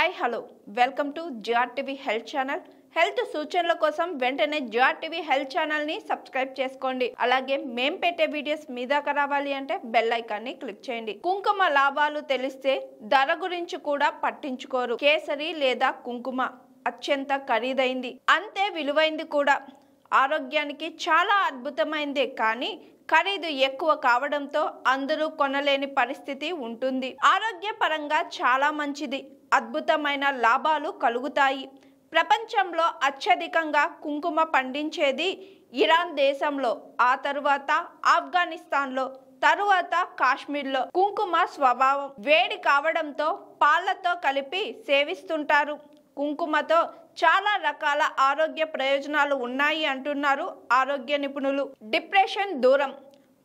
hi hello welcome to GRTV health channel health సూచనల కోసం వెంటనే జిఆర్టీవీ హెల్త్ ఛానల్ని సబ్స్క్రైబ్ చేసుకోండి అలాగే మేం పెట్టే వీడియోస్ మీ దాకా రావాలి అంటే బెల్ ఐకాన్ని క్లిక్ చేయండి కుంకుమ లాభాలు తెలిస్తే ధర గురించి కూడా పట్టించుకోరు కేసరి లేదా కుంకుమ అత్యంత ఖరీదైంది అంతే విలువైంది కూడా ఆరోగ్యానికి చాలా అద్భుతమైందే కానీ ఖరీదు ఎక్కువ కావడంతో అందరూ కొనలేని పరిస్థితి ఉంటుంది ఆరోగ్యపరంగా చాలా మంచిది అద్భుతమైన లాభాలు కలుగుతాయి ప్రపంచంలో అత్యధికంగా కుంకుమ పండించేది ఇరాన్ దేశంలో ఆ తరువాత ఆఫ్ఘనిస్తాన్లో తరువాత కాశ్మీర్లో కుంకుమ స్వభావం వేడి కావడంతో పాలతో కలిపి సేవిస్తుంటారు కుంకుమతో చాలా రకాల ఆరోగ్య ప్రయోజనాలు ఉన్నాయి అంటున్నారు ఆరోగ్య నిపుణులు డిప్రెషన్ దూరం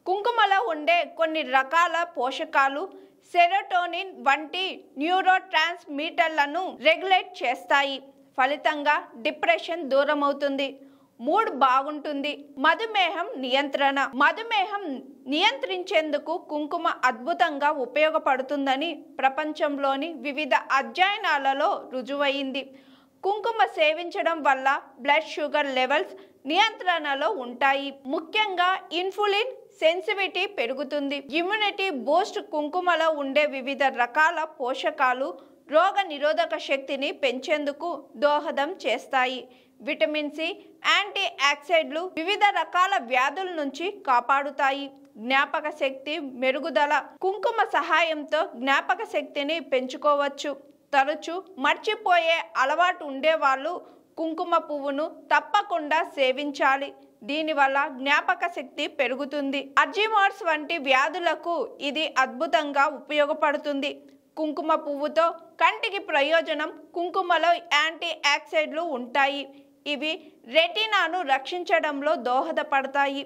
కుంకుమలో ఉండే కొన్ని రకాల పోషకాలు సెరోటోనిన్ వంటి న్యూరో ట్రాన్స్మీటర్లను రెగ్యులేట్ చేస్తాయి ఫలితంగా డిప్రెషన్ దూరం అవుతుంది మూడ్ బాగుంటుంది మధుమేహం నియంత్రణ మధుమేహం నియంత్రించేందుకు కుంకుమ అద్భుతంగా ఉపయోగపడుతుందని ప్రపంచంలోని వివిధ అధ్యయనాలలో రుజువైంది కుంకుమ సేవించడం వల్ల బ్లడ్ షుగర్ లెవెల్స్ నియంత్రణలో ఉంటాయి ముఖ్యంగా ఇన్ఫులిన్ సెన్సిటివిటీ పెరుగుతుంది ఇమ్యూనిటీ బూస్ట్ కుంకుమలో ఉండే వివిధ రకాల పోషకాలు రోగ నిరోధక శక్తిని పెంచేందుకు దోహదం చేస్తాయి విటమిన్ సి యాంటీ ఆక్సైడ్లు వివిధ రకాల వ్యాధుల నుంచి కాపాడుతాయి జ్ఞాపక శక్తి మెరుగుదల కుంకుమ సహాయంతో జ్ఞాపక శక్తిని పెంచుకోవచ్చు తరచు మర్చిపోయే అలవాటు ఉండేవాళ్ళు కుంకుమ పువ్వును తప్పకుండా సేవించాలి దీనివల్ల జ్ఞాపక శక్తి పెరుగుతుంది అర్జిమార్స్ వంటి వ్యాధులకు ఇది అద్భుతంగా ఉపయోగపడుతుంది కుంకుమ పువ్వుతో కంటికి ప్రయోజనం కుంకుమలో యాంటీ ఆక్సైడ్లు ఉంటాయి ఇవి రెటినాను రక్షించడంలో దోహదపడతాయి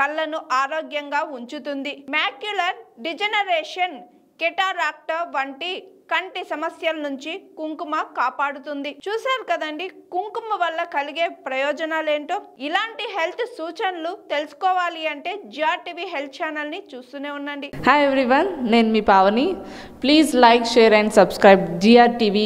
కళ్ళను ఆరోగ్యంగా ఉంచుతుంది మ్యాక్యులర్ డిజనరేషన్ కెటారాక్టర్ వంటి కంటి సమస్యల నుంచి కుంకుమ కాపాడుతుంది చూశారు కదండి కుంకుమ వల్ల కలిగే ప్రయోజనాలేంటో ఇలాంటి హెల్త్ సూచనలు తెలుసుకోవాలి అంటే జియా టీవీ హెల్త్ ఛానల్ని చూస్తూనే ఉండండి హాయ్ ఎవ్రీవన్ నేను మీ Pavani please like share and subscribe GR TV